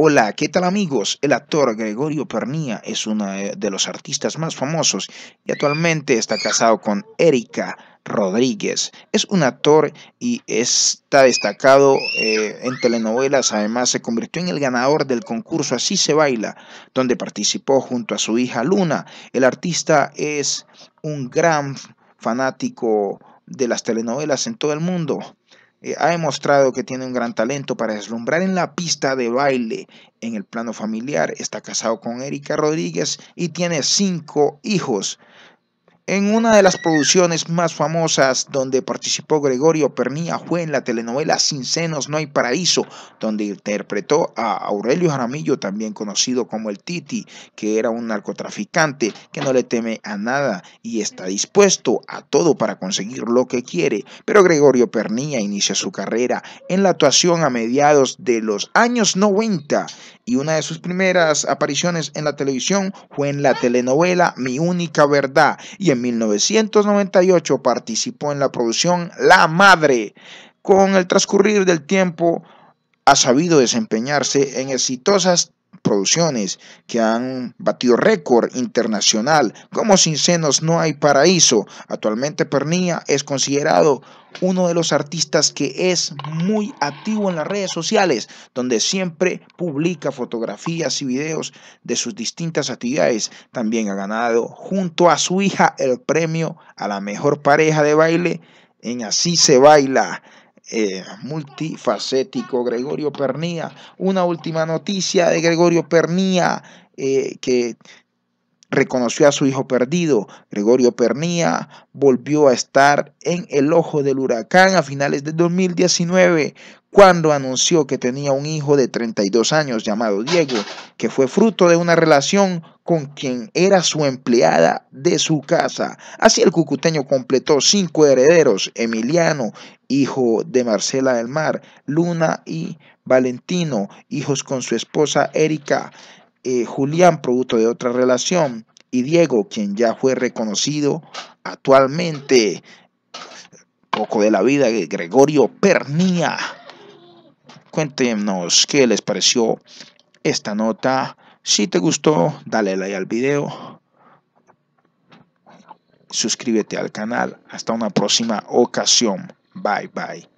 Hola, ¿qué tal amigos? El actor Gregorio Pernía es uno de los artistas más famosos y actualmente está casado con Erika Rodríguez. Es un actor y está destacado eh, en telenovelas. Además, se convirtió en el ganador del concurso Así se baila, donde participó junto a su hija Luna. El artista es un gran fanático de las telenovelas en todo el mundo. Eh, ha demostrado que tiene un gran talento para deslumbrar en la pista de baile. En el plano familiar está casado con Erika Rodríguez y tiene cinco hijos. En una de las producciones más famosas donde participó Gregorio Pernía fue en la telenovela Sin Senos No hay Paraíso, donde interpretó a Aurelio Jaramillo, también conocido como el Titi, que era un narcotraficante que no le teme a nada y está dispuesto a todo para conseguir lo que quiere. Pero Gregorio Pernía inicia su carrera en la actuación a mediados de los años 90 y una de sus primeras apariciones en la televisión fue en la telenovela Mi Única Verdad y en 1998 participó en la producción La Madre. Con el transcurrir del tiempo ha sabido desempeñarse en exitosas producciones que han batido récord internacional, como Sin Senos No Hay Paraíso. Actualmente Pernilla es considerado uno de los artistas que es muy activo en las redes sociales, donde siempre publica fotografías y videos de sus distintas actividades. También ha ganado junto a su hija el premio a la mejor pareja de baile en Así se baila. Eh, multifacético Gregorio Pernía. Una última noticia de Gregorio Pernía eh, que reconoció a su hijo perdido. Gregorio Pernía volvió a estar en el ojo del huracán a finales de 2019, cuando anunció que tenía un hijo de 32 años llamado Diego, que fue fruto de una relación con quien era su empleada de su casa. Así el cucuteño completó cinco herederos, Emiliano, hijo de Marcela del Mar, Luna y Valentino, hijos con su esposa Erika, eh, Julián, producto de otra relación, y Diego, quien ya fue reconocido actualmente, poco de la vida de Gregorio Pernía. Cuéntenos qué les pareció esta nota. Si te gustó, dale like al video. Suscríbete al canal. Hasta una próxima ocasión. Bye bye.